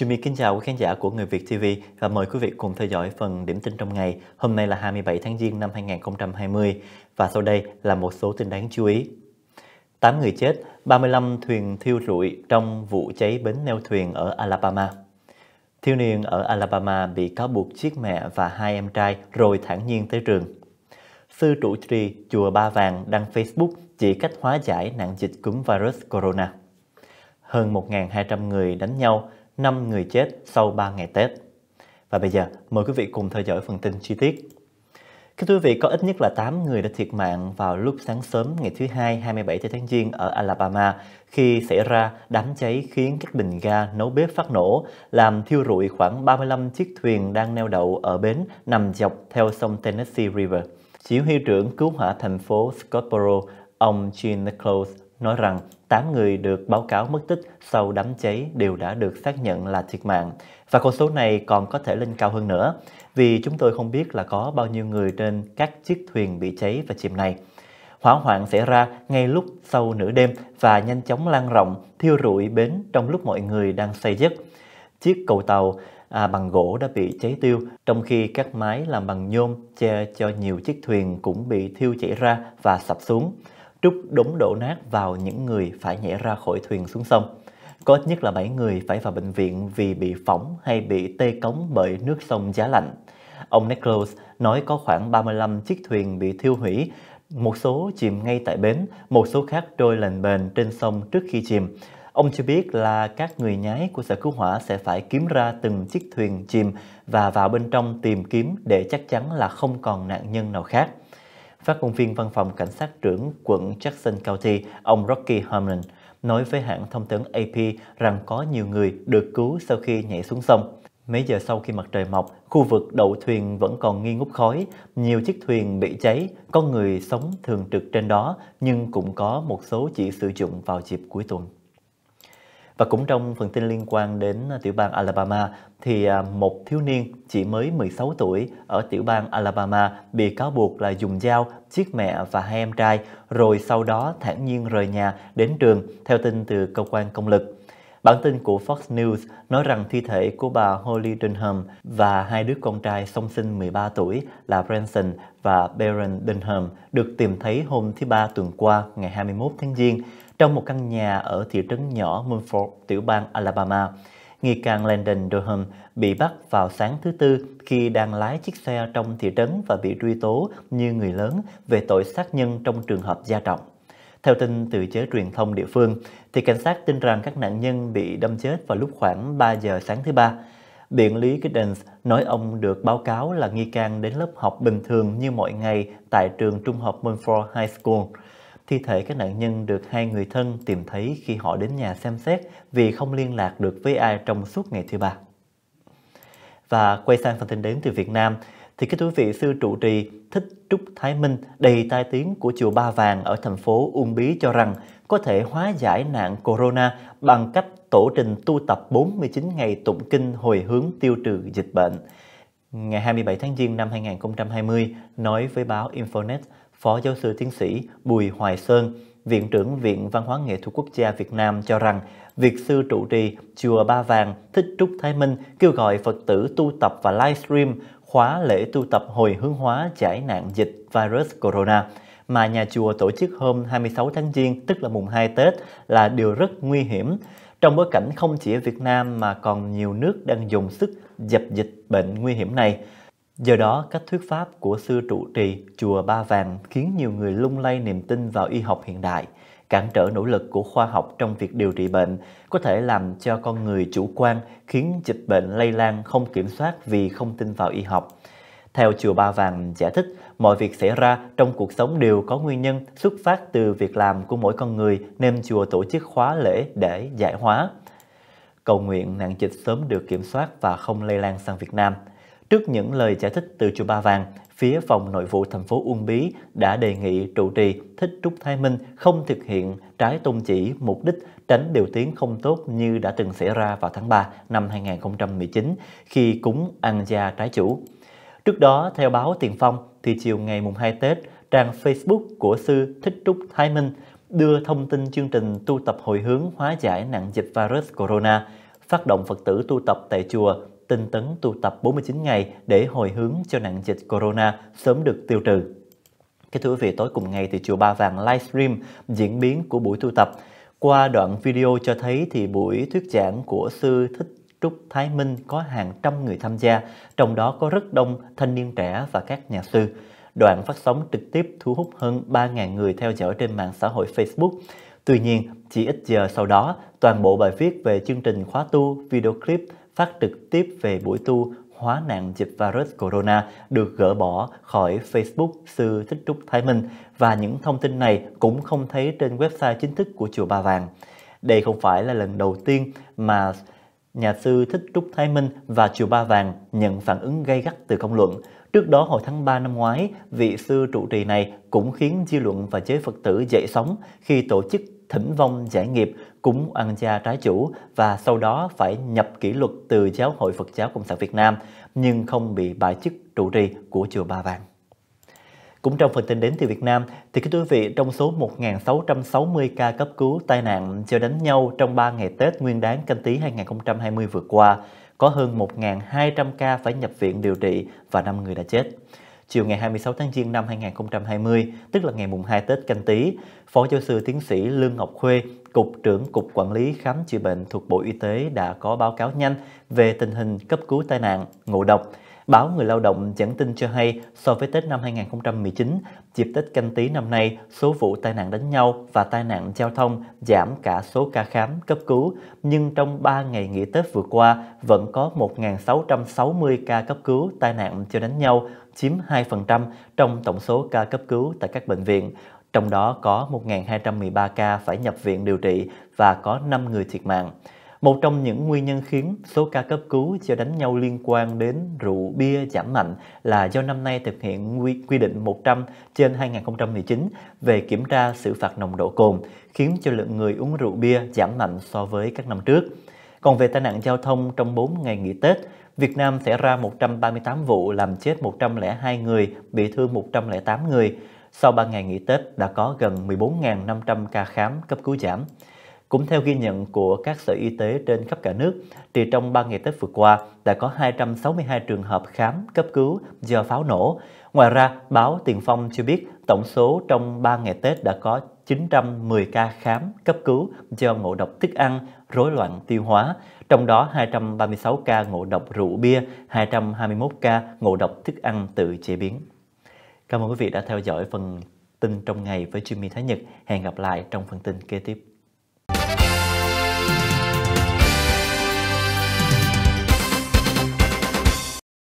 Jimmy kính chào quý khán giả của Người Việt TV và mời quý vị cùng theo dõi phần điểm tin trong ngày. Hôm nay là 27 tháng Giêng năm 2020 và sau đây là một số tin đáng chú ý. 8 người chết, 35 thuyền thiêu rụi trong vụ cháy bến neo thuyền ở Alabama. Thiếu niên ở Alabama bị cáo buộc giết mẹ và hai em trai rồi thản nhiên tới trường. Sư trụ trì Chùa Ba Vàng đăng Facebook chỉ cách hóa giải nạn dịch cúm virus corona. Hơn 1.200 người đánh nhau 5 người chết sau 3 ngày Tết. Và bây giờ, mời quý vị cùng theo dõi phần tin chi tiết. Các quý vị, có ít nhất là 8 người đã thiệt mạng vào lúc sáng sớm ngày thứ Hai 27 tháng Giêng ở Alabama khi xảy ra đám cháy khiến các bình ga nấu bếp phát nổ, làm thiêu rụi khoảng 35 chiếc thuyền đang neo đậu ở bến nằm dọc theo sông Tennessee River. Chỉ huy trưởng cứu hỏa thành phố Scottsboro, ông Gene Nichols nói rằng 8 người được báo cáo mất tích sau đám cháy đều đã được xác nhận là thiệt mạng và con số này còn có thể lên cao hơn nữa vì chúng tôi không biết là có bao nhiêu người trên các chiếc thuyền bị cháy và chìm này. Hỏa hoạn xảy ra ngay lúc sau nửa đêm và nhanh chóng lan rộng, thiêu rụi bến trong lúc mọi người đang say giấc. Chiếc cầu tàu à, bằng gỗ đã bị cháy tiêu, trong khi các mái làm bằng nhôm che cho nhiều chiếc thuyền cũng bị thiêu chảy ra và sập xuống trút đống đổ nát vào những người phải nhảy ra khỏi thuyền xuống sông. Có ít nhất là 7 người phải vào bệnh viện vì bị phỏng hay bị tê cống bởi nước sông giá lạnh. Ông Nichols nói có khoảng 35 chiếc thuyền bị thiêu hủy, một số chìm ngay tại bến, một số khác trôi lềnh bềnh trên sông trước khi chìm. Ông cho biết là các người nhái của sở cứu hỏa sẽ phải kiếm ra từng chiếc thuyền chìm và vào bên trong tìm kiếm để chắc chắn là không còn nạn nhân nào khác. Phát ngôn viên văn phòng cảnh sát trưởng quận Jackson County, ông Rocky Harmon, nói với hãng thông tấn AP rằng có nhiều người được cứu sau khi nhảy xuống sông. Mấy giờ sau khi mặt trời mọc, khu vực đậu thuyền vẫn còn nghi ngút khói, nhiều chiếc thuyền bị cháy, có người sống thường trực trên đó nhưng cũng có một số chỉ sử dụng vào dịp cuối tuần. Và cũng trong phần tin liên quan đến à, tiểu bang Alabama thì à, một thiếu niên chỉ mới 16 tuổi ở tiểu bang Alabama bị cáo buộc là dùng dao giết mẹ và hai em trai rồi sau đó thản nhiên rời nhà đến trường theo tin từ cơ quan công lực. Bản tin của Fox News nói rằng thi thể của bà Holly Dunham và hai đứa con trai song sinh 13 tuổi là Branson và Baron Dunham được tìm thấy hôm thứ Ba tuần qua, ngày 21 tháng Giêng, trong một căn nhà ở thị trấn nhỏ Mumford, tiểu bang Alabama. Nghi can Landon Dunham bị bắt vào sáng thứ Tư khi đang lái chiếc xe trong thị trấn và bị truy tố như người lớn về tội sát nhân trong trường hợp gia trọng. Theo tin từ giới truyền thông địa phương, thì cảnh sát tin rằng các nạn nhân bị đâm chết vào lúc khoảng 3 giờ sáng thứ ba. Biện lý Giddens nói ông được báo cáo là nghi can đến lớp học bình thường như mọi ngày tại trường trung học Monfort High School. Thi thể các nạn nhân được hai người thân tìm thấy khi họ đến nhà xem xét vì không liên lạc được với ai trong suốt ngày thứ ba. Và quay sang phần tin đến từ Việt Nam, thì kính quý vị sư trụ trì Thích Trúc Thái Minh đầy tai tiếng của chùa Ba Vàng ở thành phố Uông Bí cho rằng có thể hóa giải nạn corona bằng cách tổ trình tu tập 49 ngày tụng kinh hồi hướng tiêu trừ dịch bệnh. Ngày 27 tháng Giêng năm 2020, nói với báo Infonet, Phó Giáo sư Tiến sĩ Bùi Hoài Sơn, Viện trưởng Viện Văn hóa Nghệ thuật Quốc gia Việt Nam cho rằng việc sư trụ trì Chùa Ba Vàng Thích Trúc Thái Minh kêu gọi Phật tử tu tập và livestream khóa lễ tu tập hồi hướng hóa giải nạn dịch virus corona mà nhà chùa tổ chức hôm 26 tháng Giêng, tức là mùng 2 Tết, là điều rất nguy hiểm. Trong bối cảnh không chỉ Việt Nam mà còn nhiều nước đang dùng sức dập dịch bệnh nguy hiểm này. Do đó, cách thuyết pháp của sư trụ trì Chùa Ba Vàng khiến nhiều người lung lay niềm tin vào y học hiện đại cản trở nỗ lực của khoa học trong việc điều trị bệnh, có thể làm cho con người chủ quan khiến dịch bệnh lây lan không kiểm soát vì không tin vào y học. Theo Chùa Ba Vàng giải thích, mọi việc xảy ra trong cuộc sống đều có nguyên nhân xuất phát từ việc làm của mỗi con người nên chùa tổ chức khóa lễ để giải hóa. Cầu nguyện nạn dịch sớm được kiểm soát và không lây lan sang Việt Nam. Trước những lời giải thích từ chùa Ba Vàng, phía phòng nội vụ thành phố Uông Bí đã đề nghị trụ trì Thích Trúc Thái Minh không thực hiện trái tôn chỉ mục đích tránh điều tiếng không tốt như đã từng xảy ra vào tháng 3 năm 2019 khi cúng ăn gia trái chủ. Trước đó, theo báo Tiền Phong, thì chiều ngày mùng 2 Tết, trang Facebook của sư Thích Trúc Thái Minh đưa thông tin chương trình tu tập hồi hướng hóa giải nạn dịch virus corona, phát động Phật tử tu tập tại chùa tinh tấn tu tập 49 ngày để hồi hướng cho nạn dịch corona sớm được tiêu trừ. Cái thưa quý vị, tối cùng ngày thì Chùa Ba Vàng livestream diễn biến của buổi tu tập. Qua đoạn video cho thấy thì buổi thuyết giảng của Sư Thích Trúc Thái Minh có hàng trăm người tham gia, trong đó có rất đông thanh niên trẻ và các nhà sư. Đoạn phát sóng trực tiếp thu hút hơn 3.000 người theo dõi trên mạng xã hội Facebook. Tuy nhiên, chỉ ít giờ sau đó, toàn bộ bài viết về chương trình khóa tu, video clip phát trực tiếp về buổi tu hóa nạn dịch virus corona được gỡ bỏ khỏi Facebook Sư Thích Trúc Thái Minh và những thông tin này cũng không thấy trên website chính thức của Chùa Ba Vàng. Đây không phải là lần đầu tiên mà nhà sư Thích Trúc Thái Minh và Chùa Ba Vàng nhận phản ứng gay gắt từ công luận. Trước đó hồi tháng 3 năm ngoái, vị sư trụ trì này cũng khiến dư luận và giới Phật tử dậy sóng khi tổ chức thỉnh vong giải nghiệp cúng ăn cha trái chủ và sau đó phải nhập kỷ luật từ Giáo hội Phật giáo Cộng sản Việt Nam nhưng không bị bãi chức trụ trì của chùa Ba Vàng. Cũng trong phần tin đến từ Việt Nam, thì các quý vị, trong số 1.660 ca cấp cứu tai nạn do đánh nhau trong 3 ngày Tết Nguyên đáng canh tí 2020 vừa qua, có hơn 1.200 ca phải nhập viện điều trị và 5 người đã chết chiều ngày 26 tháng Giêng năm 2020, tức là ngày mùng 2 Tết canh tí, Phó giáo sư tiến sĩ Lương Ngọc Khuê, Cục trưởng Cục Quản lý Khám chữa bệnh thuộc Bộ Y tế đã có báo cáo nhanh về tình hình cấp cứu tai nạn, ngộ độc, Báo Người Lao động dẫn tin cho hay so với Tết năm 2019, dịp Tết canh tí năm nay, số vụ tai nạn đánh nhau và tai nạn giao thông giảm cả số ca khám, cấp cứu, nhưng trong 3 ngày nghỉ Tết vừa qua vẫn có 1.660 ca cấp cứu tai nạn do đánh nhau, chiếm 2% trong tổng số ca cấp cứu tại các bệnh viện. Trong đó có 1.213 ca phải nhập viện điều trị và có 5 người thiệt mạng. Một trong những nguyên nhân khiến số ca cấp cứu do đánh nhau liên quan đến rượu bia giảm mạnh là do năm nay thực hiện quy, quy định 100 trên 2019 về kiểm tra xử phạt nồng độ cồn, khiến cho lượng người uống rượu bia giảm mạnh so với các năm trước. Còn về tai nạn giao thông trong 4 ngày nghỉ Tết, Việt Nam xảy ra 138 vụ làm chết 102 người, bị thương 108 người. Sau 3 ngày nghỉ Tết đã có gần 14.500 ca khám cấp cứu giảm. Cũng theo ghi nhận của các sở y tế trên khắp cả nước, thì trong 3 ngày Tết vừa qua đã có 262 trường hợp khám cấp cứu do pháo nổ. Ngoài ra, báo Tiền Phong cho biết tổng số trong 3 ngày Tết đã có 910 ca khám cấp cứu do ngộ độc thức ăn, rối loạn tiêu hóa, trong đó 236 ca ngộ độc rượu bia, 221 ca ngộ độc thức ăn tự chế biến. Cảm ơn quý vị đã theo dõi phần tin trong ngày với Jimmy Thái Nhật. Hẹn gặp lại trong phần tin kế tiếp.